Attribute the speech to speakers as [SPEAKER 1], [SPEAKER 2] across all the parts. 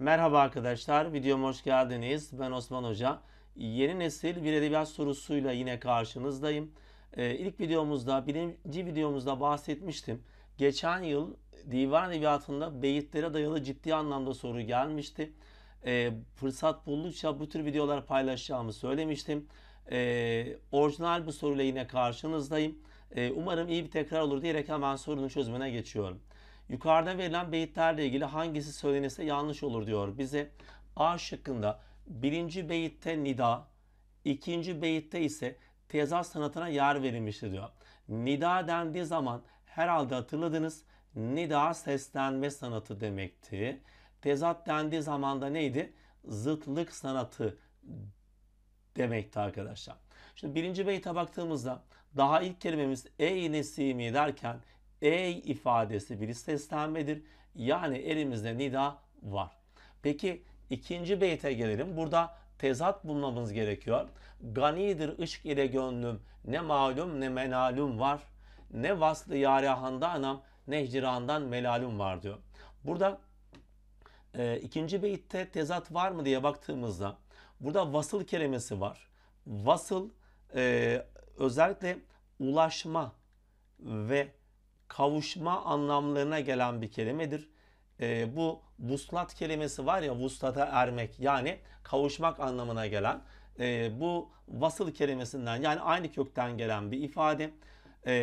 [SPEAKER 1] Merhaba arkadaşlar, videoma hoş geldiniz. Ben Osman Hoca. Yeni nesil bir edebiyat sorusuyla yine karşınızdayım. Ee, ilk videomuzda, birinci videomuzda bahsetmiştim. Geçen yıl divan edebiyatında beyitlere dayalı ciddi anlamda soru gelmişti. Ee, fırsat buldukça bu tür videolar paylaşacağımı söylemiştim. Ee, orijinal bu soruyla yine karşınızdayım. Ee, umarım iyi bir tekrar olur diyerek hemen sorunun çözümüne geçiyorum. Yukarıda verilen beyitlerle ilgili hangisi söylenirse yanlış olur diyor. Bize A şıkkında birinci beyitte nida, ikinci beyitte ise tezat sanatına yer verilmiştir diyor. Nida dendiği zaman herhalde hatırladınız nida seslenme sanatı demekti. Tezat dendiği zaman da neydi? Zıtlık sanatı demekti arkadaşlar. Şimdi birinci beyte baktığımızda daha ilk kelimemiz ey nesimi derken Ey ifadesi bir seslenmedir. Yani elimizde nida var. Peki ikinci beyte gelelim. Burada tezat bulmamız gerekiyor. Ganidir ışk ile gönlüm ne malum ne menalum var. Ne vaslı yâre anam ne hicrandan melalum var diyor. Burada e, ikinci beytte tezat var mı diye baktığımızda burada vasıl kelimesi var. Vasıl e, özellikle ulaşma ve kavuşma anlamlarına gelen bir kelimedir. E, bu vuslat kelimesi var ya vuslata ermek yani kavuşmak anlamına gelen e, bu vasıl kelimesinden yani aynı kökten gelen bir ifade. E,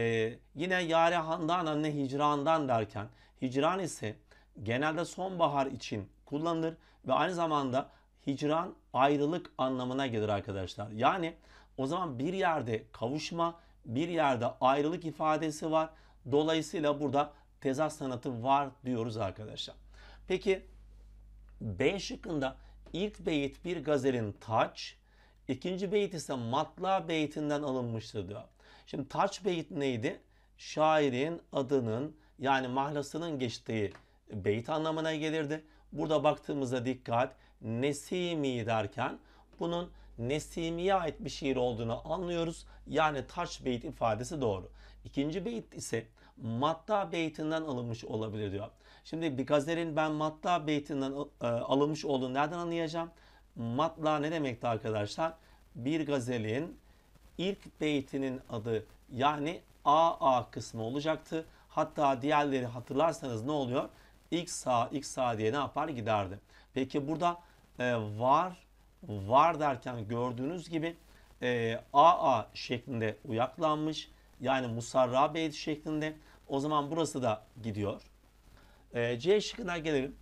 [SPEAKER 1] yine yare handan anne hicrandan derken hicran ise genelde sonbahar için kullanılır ve aynı zamanda hicran ayrılık anlamına gelir arkadaşlar. Yani o zaman bir yerde kavuşma, bir yerde ayrılık ifadesi var Dolayısıyla burada tezat sanatı var diyoruz arkadaşlar. Peki B şıkkında ilk beyit bir gazelin taç, ikinci beyit ise matla beytinden alınmıştır diyor. Şimdi taç beyit neydi? Şairin adının yani mahlasının geçtiği beyit anlamına gelirdi. Burada baktığımızda dikkat Nesimi derken bunun Nesimi'ye ait bir şiir olduğunu anlıyoruz. Yani taç beyit ifadesi doğru. İkinci beyit ise Matta beytinden alınmış olabilir diyor. Şimdi bir gazelin ben Matta beytinden e, alınmış olduğunu nereden anlayacağım? Matla ne demekti arkadaşlar? Bir gazelin ilk beytinin adı yani AA kısmı olacaktı. Hatta diğerleri hatırlarsanız ne oluyor? İlk sağ, ilk sağ diye ne yapar giderdi. Peki burada e, var, var derken gördüğünüz gibi e, AA şeklinde uyaklanmış. Yani musarra bir şeklinde. O zaman burası da gidiyor. E, C şıkkına gelelim.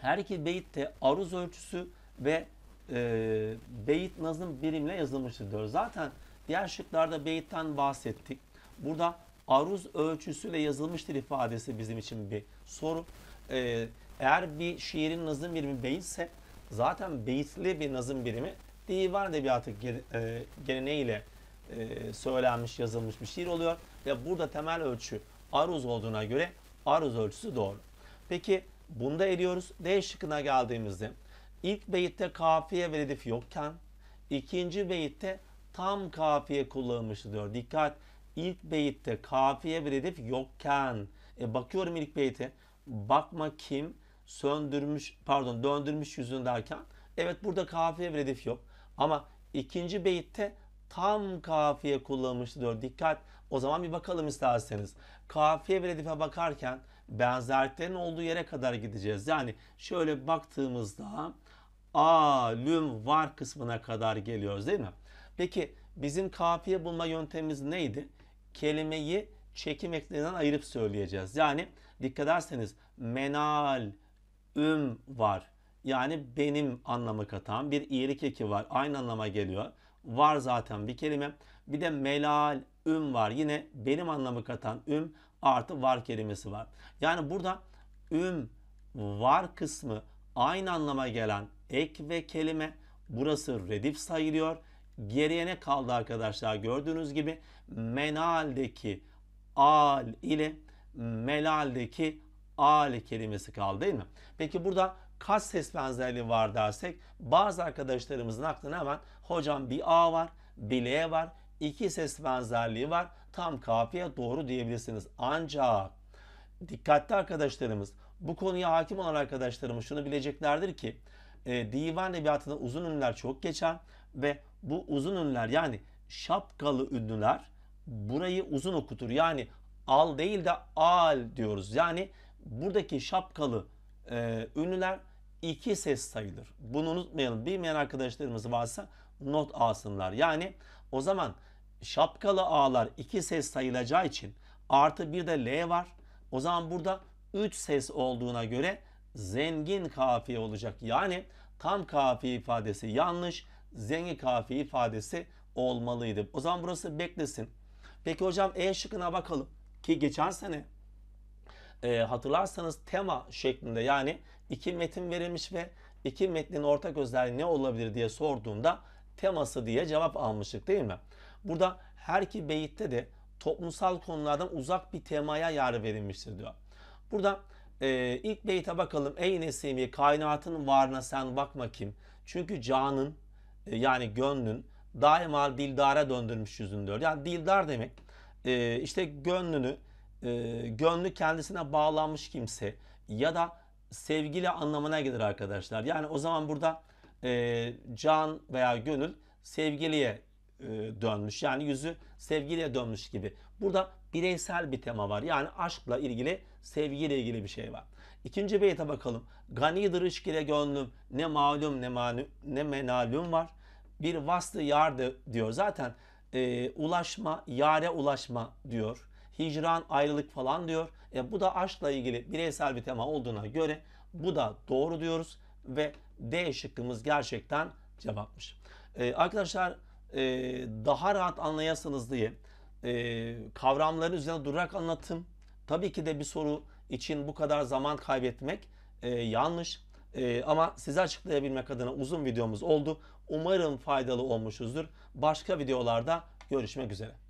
[SPEAKER 1] Her iki beyit de aruz ölçüsü ve e, beyit nazım birimle yazılmıştır diyor. Zaten diğer şıklarda beyitten bahsettik. Burada aruz ölçüsüyle yazılmıştır ifadesi bizim için bir soru. E, eğer bir şiirin nazım birimi beyitse zaten beyitli bir nazım birimi divan edebiyatı e, geleneğiyle e, söylenmiş, yazılmış bir şiir oluyor. Ve burada temel ölçü aruz olduğuna göre aruz ölçüsü doğru. Peki bunda eriyoruz. D şıkkına geldiğimizde ilk beyitte kafiye ve redif yokken ikinci beyitte tam kafiye kullanılmıştı diyor. Dikkat ilk beyitte kafiye ve redif yokken e, bakıyorum ilk beyte bakma kim söndürmüş pardon döndürmüş yüzünü derken evet burada kafiye ve redif yok ama ikinci beyitte tam kafiye kullanmıştı diyor. Dikkat. O zaman bir bakalım isterseniz. Kafiye ve redife bakarken benzerliklerin olduğu yere kadar gideceğiz. Yani şöyle baktığımızda alüm var kısmına kadar geliyoruz değil mi? Peki bizim kafiye bulma yöntemimiz neydi? Kelimeyi çekim eklerinden ayırıp söyleyeceğiz. Yani dikkat ederseniz menal, üm var. Yani benim anlamı katan bir iyilik eki var. Aynı anlama geliyor var zaten bir kelime. Bir de melal, üm var. Yine benim anlamı katan üm artı var kelimesi var. Yani burada üm, var kısmı aynı anlama gelen ek ve kelime burası redif sayılıyor. Geriye ne kaldı arkadaşlar? Gördüğünüz gibi menaldeki al ile melaldeki al kelimesi kaldı değil mi? Peki burada kas ses benzerliği var dersek bazı arkadaşlarımızın aklına hemen hocam bir A var, bir L var, iki ses benzerliği var. Tam kafiye doğru diyebilirsiniz. Ancak dikkatli arkadaşlarımız bu konuya hakim olan arkadaşlarımız şunu bileceklerdir ki e, divan edebiyatında uzun ünlüler çok geçen ve bu uzun ünlüler yani şapkalı ünlüler burayı uzun okutur. Yani al değil de al diyoruz. Yani buradaki şapkalı e, ünlüler iki ses sayılır. Bunu unutmayalım. Bilmeyen arkadaşlarımız varsa not alsınlar. Yani o zaman şapkalı A'lar iki ses sayılacağı için artı bir de L var. O zaman burada üç ses olduğuna göre zengin kafiye olacak. Yani tam kafiye ifadesi yanlış, zengin kafiye ifadesi olmalıydı. O zaman burası beklesin. Peki hocam E şıkkına bakalım ki geçen sene e, hatırlarsanız tema şeklinde yani iki metin verilmiş ve iki metnin ortak özelliği ne olabilir diye sorduğunda teması diye cevap almıştık değil mi? Burada her iki beyitte de toplumsal konulardan uzak bir temaya yer verilmiştir diyor. Burada e, ilk beyte bakalım. Ey Nesimi kainatın varına sen bakma kim? Çünkü canın e, yani gönlün daima dildara döndürmüş yüzünü diyor. Yani dildar demek e, işte gönlünü e, gönlü kendisine bağlanmış kimse ya da sevgili anlamına gelir arkadaşlar. Yani o zaman burada e, can veya gönül sevgiliye e, dönmüş. Yani yüzü sevgiliye dönmüş gibi. Burada bireysel bir tema var. Yani aşkla ilgili, sevgiyle ilgili bir şey var. İkinci beyte bakalım. Ganidir ışk ile gönlüm ne malum ne, manu, ne menalum var. Bir vaslı yar diyor. Zaten e, ulaşma, yare ulaşma diyor hicran, ayrılık falan diyor. E, bu da aşkla ilgili bireysel bir tema olduğuna göre bu da doğru diyoruz ve D şıkkımız gerçekten cevapmış. E, arkadaşlar e, daha rahat anlayasınız diye e, kavramların üzerine durarak anlatım. Tabii ki de bir soru için bu kadar zaman kaybetmek e, yanlış. E, ama size açıklayabilmek adına uzun videomuz oldu. Umarım faydalı olmuşuzdur. Başka videolarda görüşmek üzere.